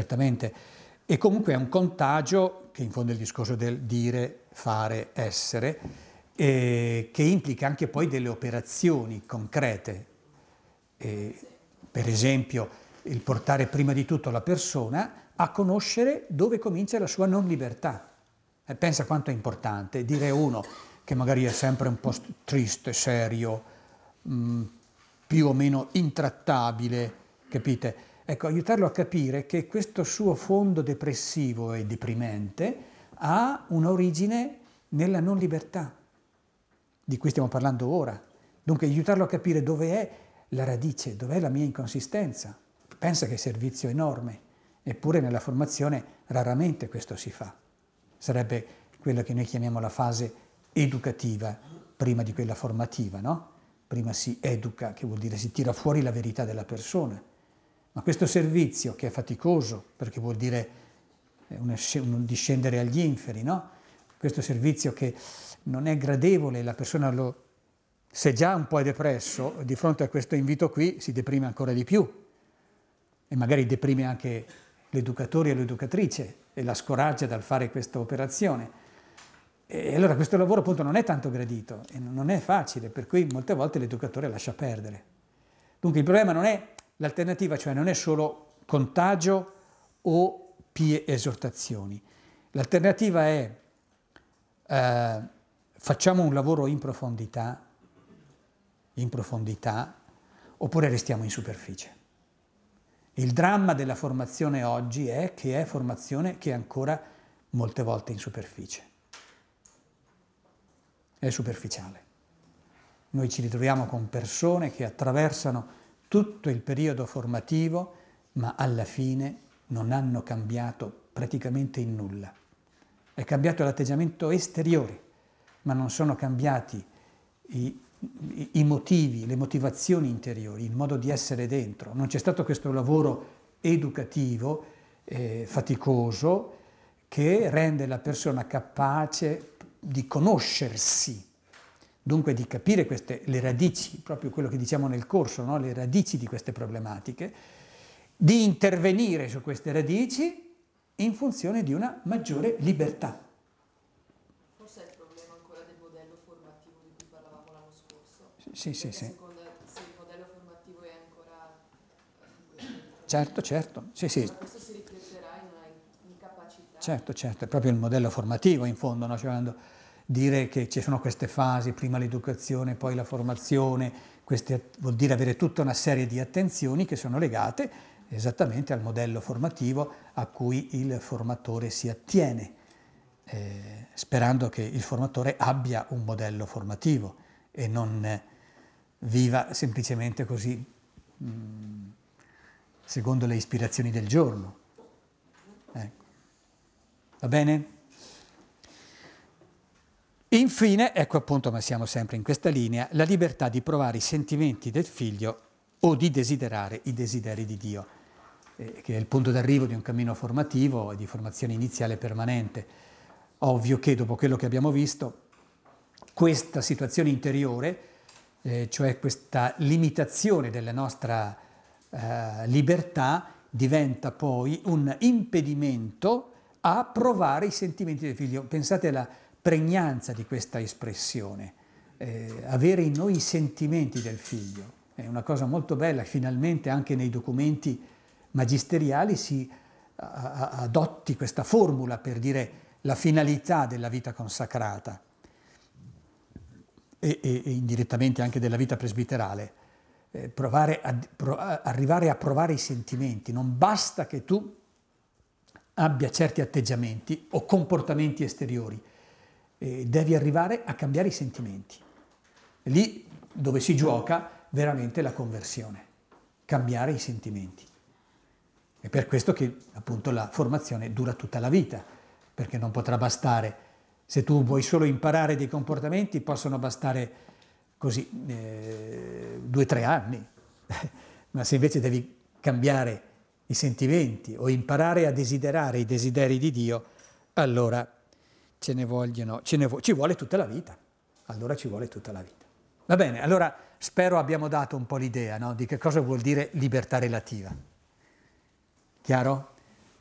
certamente, e comunque è un contagio, che in fondo è il discorso del dire, fare, essere, eh, che implica anche poi delle operazioni concrete, eh, per esempio il portare prima di tutto la persona a conoscere dove comincia la sua non libertà. Eh, pensa quanto è importante dire a uno che magari è sempre un po' triste, serio, mh, mm, più o meno intrattabile, capite? Ecco, aiutarlo a capire che questo suo fondo depressivo e deprimente ha un'origine nella non libertà, di cui stiamo parlando ora. Dunque aiutarlo a capire dove è la radice, dov'è la mia inconsistenza. Pensa che servizio enorme, eppure nella formazione raramente questo si fa. Sarebbe quella che noi chiamiamo la fase educativa, prima di quella formativa, no? Prima si educa, che vuol dire si tira fuori la verità della persona. Ma questo servizio, che è faticoso, perché vuol dire eh, un discendere agli inferi, no? questo servizio che non è gradevole, la persona lo, se già un po' è depresso, di fronte a questo invito qui si deprime ancora di più e magari deprime anche l'educatore e l'educatrice e la scoraggia dal fare questa operazione. E allora questo lavoro appunto non è tanto gradito e non è facile, per cui molte volte l'educatore lascia perdere. Dunque il problema non è L'alternativa cioè non è solo contagio o pie esortazioni. L'alternativa è eh, facciamo un lavoro in profondità, in profondità, oppure restiamo in superficie. Il dramma della formazione oggi è che è formazione che è ancora molte volte in superficie. È superficiale. Noi ci ritroviamo con persone che attraversano tutto il periodo formativo, ma alla fine non hanno cambiato praticamente in nulla. È cambiato l'atteggiamento esteriore, ma non sono cambiati i, i, i motivi, le motivazioni interiori, il modo di essere dentro. Non c'è stato questo lavoro educativo, eh, faticoso, che rende la persona capace di conoscersi Dunque di capire queste, le radici, proprio quello che diciamo nel corso, no? le radici di queste problematiche, di intervenire su queste radici in funzione di una maggiore libertà. Forse è il problema ancora del modello formativo di cui parlavamo l'anno scorso. Sì, sì, sì. Secondo, se il modello formativo è ancora... Eh, certo, certo, sì, sì. Questo si rifletterà in una incapacità. Certo, certo, è proprio il modello formativo in fondo, no? Cioè, dire che ci sono queste fasi, prima l'educazione, poi la formazione, queste, vuol dire avere tutta una serie di attenzioni che sono legate esattamente al modello formativo a cui il formatore si attiene, eh, sperando che il formatore abbia un modello formativo e non eh, viva semplicemente così mm, secondo le ispirazioni del giorno. Ecco. Va bene? Infine, ecco appunto, ma siamo sempre in questa linea, la libertà di provare i sentimenti del figlio o di desiderare i desideri di Dio, eh, che è il punto d'arrivo di un cammino formativo e di formazione iniziale permanente. Ovvio che dopo quello che abbiamo visto, questa situazione interiore, eh, cioè questa limitazione della nostra eh, libertà, diventa poi un impedimento a provare i sentimenti del figlio. Pensate alla pregnanza di questa espressione, eh, avere in noi i sentimenti del figlio. È una cosa molto bella, finalmente anche nei documenti magisteriali si adotti questa formula per dire la finalità della vita consacrata e, e, e indirettamente anche della vita presbiterale. Eh, a, pro, arrivare a provare i sentimenti, non basta che tu abbia certi atteggiamenti o comportamenti esteriori, eh, devi arrivare a cambiare i sentimenti. Lì dove si gioca veramente la conversione, cambiare i sentimenti. È per questo che appunto la formazione dura tutta la vita, perché non potrà bastare, se tu vuoi solo imparare dei comportamenti, possono bastare così eh, due o tre anni, ma se invece devi cambiare i sentimenti o imparare a desiderare i desideri di Dio, allora ce ne vogliono, ce ne vo- ci vuole tutta la vita. Allora ci vuole tutta la vita. Va bene, allora spero abbiamo dato un po' l'idea no? di che cosa vuol dire libertà relativa. Chiaro?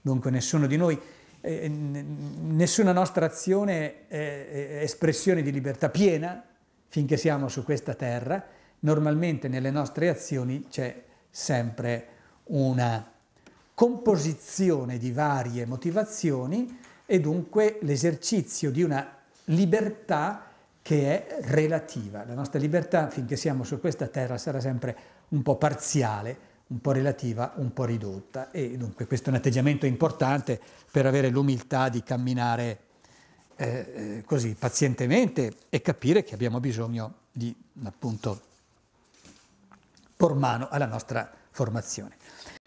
Dunque nessuno di noi, eh, n- nessuna nostra azione è espressione di libertà piena finché siamo su questa terra. Normalmente nelle nostre azioni c'è sempre una composizione di varie motivazioni e dunque l'esercizio di una libertà che è relativa. La nostra libertà, finché siamo su questa terra, sarà sempre un po' parziale, un po' relativa, un po' ridotta. E dunque questo è un atteggiamento importante per avere l'umiltà di camminare eh, eh così pazientemente e capire che abbiamo bisogno di appunto por mano alla nostra formazione.